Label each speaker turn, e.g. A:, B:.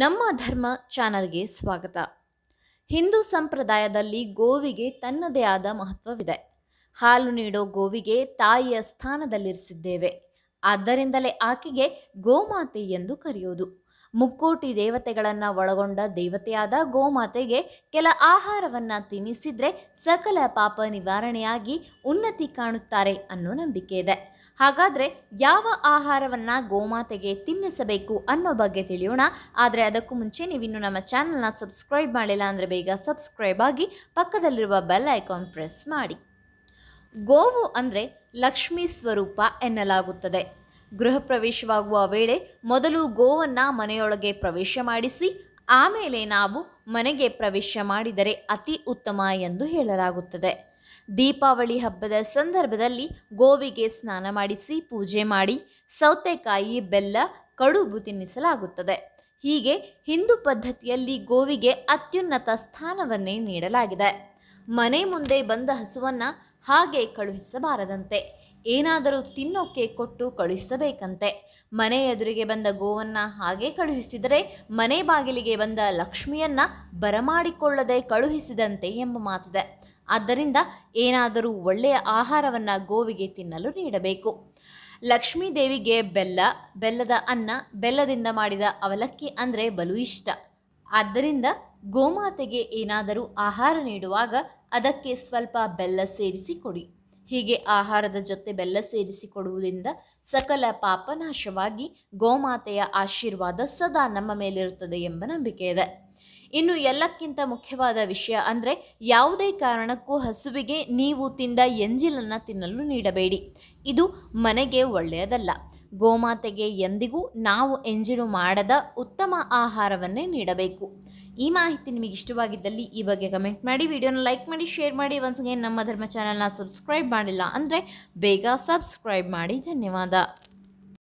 A: ನಮ್ಮ ಧರ್ಮ ಚಾನಲ್ಗೆ ಸ್ವಾಗತ ಹಿಂದೂ ಸಂಪ್ರದಾಯದಲ್ಲಿ ಗೋವಿಗೆ ತನ್ನದೇ ಆದ ಮಹತ್ವವಿದೆ ಹಾಲು ನೀಡೋ ಗೋವಿಗೆ ತಾಯಿಯ ಸ್ಥಾನದಲ್ಲಿರಿಸಿದ್ದೇವೆ ಆದ್ದರಿಂದಲೇ ಆಕೆಗೆ ಗೋಮಾತೆ ಎಂದು ಕರೆಯೋದು ಮುಕ್ಕೋಟಿ ದೇವತೆಗಳನ್ನು ಒಳಗೊಂಡ ದೇವತೆಯಾದ ಗೋಮಾತೆಗೆ ಕೆಲ ಆಹಾರವನ್ನು ತಿನ್ನಿಸಿದ್ರೆ ಸಕಲ ಪಾಪ ನಿವಾರಣೆಯಾಗಿ ಉನ್ನತಿ ಕಾಣುತ್ತಾರೆ ಅನ್ನೋ ನಂಬಿಕೆ ಇದೆ ಹಾಗಾದರೆ ಯಾವ ಆಹಾರವನ್ನು ಗೋಮಾತೆಗೆ ತಿನ್ನಿಸಬೇಕು ಅನ್ನೋ ಬಗ್ಗೆ ತಿಳಿಯೋಣ ಆದರೆ ಅದಕ್ಕೂ ಮುಂಚೆ ನೀವಿನ್ನು ನಮ್ಮ ಚಾನಲ್ನ ಸಬ್ಸ್ಕ್ರೈಬ್ ಮಾಡಿಲ್ಲ ಅಂದರೆ ಬೇಗ ಸಬ್ಸ್ಕ್ರೈಬ್ ಆಗಿ ಪಕ್ಕದಲ್ಲಿರುವ ಬೆಲ್ ಐಕಾನ್ ಪ್ರೆಸ್ ಮಾಡಿ ಗೋವು ಅಂದರೆ ಲಕ್ಷ್ಮೀ ಸ್ವರೂಪ ಎನ್ನಲಾಗುತ್ತದೆ ಗೃಹ ಪ್ರವೇಶವಾಗುವ ವೇಳೆ ಮೊದಲು ಗೋವನ್ನು ಮನೆಯೊಳಗೆ ಪ್ರವೇಶ ಮಾಡಿಸಿ ಆಮೇಲೆ ನಾವು ಮನೆಗೆ ಪ್ರವೇಶ ಮಾಡಿದರೆ ಅತಿ ಉತ್ತಮ ಎಂದು ಹೇಳಲಾಗುತ್ತದೆ ದೀಪಾವಳಿ ಹಬ್ಬದ ಸಂದರ್ಭದಲ್ಲಿ ಗೋವಿಗೆ ಸ್ನಾನ ಮಾಡಿಸಿ ಪೂಜೆ ಮಾಡಿ ಸೌತೆಕಾಯಿ ಬೆಲ್ಲ ಕಡುಬು ತಿನ್ನಿಸಲಾಗುತ್ತದೆ ಹೀಗೆ ಹಿಂದೂ ಪದ್ಧತಿಯಲ್ಲಿ ಗೋವಿಗೆ ಅತ್ಯುನ್ನತ ಸ್ಥಾನವನ್ನೇ ನೀಡಲಾಗಿದೆ ಮನೆ ಮುಂದೆ ಬಂದ ಹಸುವನ್ನು ಹಾಗೆ ಕಳುಹಿಸಬಾರದಂತೆ ಏನಾದರೂ ತಿನ್ನೋಕ್ಕೆ ಕೊಟ್ಟು ಕಳುಹಿಸಬೇಕಂತೆ ಮನೆ ಎದುರಿಗೆ ಬಂದ ಗೋವನ್ನು ಹಾಗೆ ಕಳುಹಿಸಿದರೆ ಮನೆ ಬಾಗಿಲಿಗೆ ಬಂದ ಲಕ್ಷ್ಮಿಯನ್ನು ಬರಮಾಡಿಕೊಳ್ಳದೆ ಕಳುಹಿಸಿದಂತೆ ಎಂಬ ಮಾತಿದೆ ಆದ್ದರಿಂದ ಏನಾದರೂ ಒಳ್ಳೆಯ ಆಹಾರವನ್ನು ಗೋವಿಗೆ ತಿನ್ನಲು ನೀಡಬೇಕು ಲಕ್ಷ್ಮೀ ದೇವಿಗೆ ಬೆಲ್ಲ ಬೆಲ್ಲದ ಅನ್ನ ಬೆಲ್ಲದಿಂದ ಮಾಡಿದ ಅವಲಕ್ಕಿ ಅಂದರೆ ಬಲು ಇಷ್ಟ ಆದ್ದರಿಂದ ಗೋಮಾತೆಗೆ ಏನಾದರೂ ಆಹಾರ ನೀಡುವಾಗ ಅದಕ್ಕೆ ಸ್ವಲ್ಪ ಬೆಲ್ಲ ಸೇರಿಸಿ ಕೊಡಿ ಹೀಗೆ ಆಹಾರದ ಜೊತೆ ಬೆಲ್ಲ ಸೇರಿಸಿಕೊಡುವುದರಿಂದ ಸಕಲ ಪಾಪನಾಶವಾಗಿ ಗೋಮಾತೆಯ ಆಶೀರ್ವಾದ ಸದಾ ನಮ್ಮ ಮೇಲಿರುತ್ತದೆ ಎಂಬ ನಂಬಿಕೆ ಇದೆ ಇನ್ನು ಎಲ್ಲಕ್ಕಿಂತ ಮುಖ್ಯವಾದ ವಿಷಯ ಅಂದರೆ ಯಾವುದೇ ಕಾರಣಕ್ಕೂ ಹಸುವಿಗೆ ನೀವು ತಿಂದ ಎಂಜಿಲನ್ನು ತಿನ್ನಲು ನೀಡಬೇಡಿ ಇದು ಮನೆಗೆ ಒಳ್ಳೆಯದಲ್ಲ ಗೋಮಾತೆಗೆ ಎಂದಿಗೂ ನಾವು ಎಂಜಿಲು ಮಾಡದ ಉತ್ತಮ ಆಹಾರವನ್ನೇ ನೀಡಬೇಕು ಈ ಮಾಹಿತಿ ನಿಮಗೆ ಇಷ್ಟವಾಗಿದ್ದಲ್ಲಿ ಈ ಬಗ್ಗೆ ಕಮೆಂಟ್ ಮಾಡಿ ವಿಡಿಯೋನ ಲೈಕ್ ಮಾಡಿ ಶೇರ್ ಮಾಡಿ ಒನ್ಸ್ ಅಗೇನ್ ನಮ್ಮ ಧರ್ಮ ಚಾನಲ್ನ ಸಬ್ಸ್ಕ್ರೈಬ್ ಮಾಡಿಲ್ಲ ಅಂದರೆ ಬೇಗ ಸಬ್ಸ್ಕ್ರೈಬ್ ಮಾಡಿ ಧನ್ಯವಾದ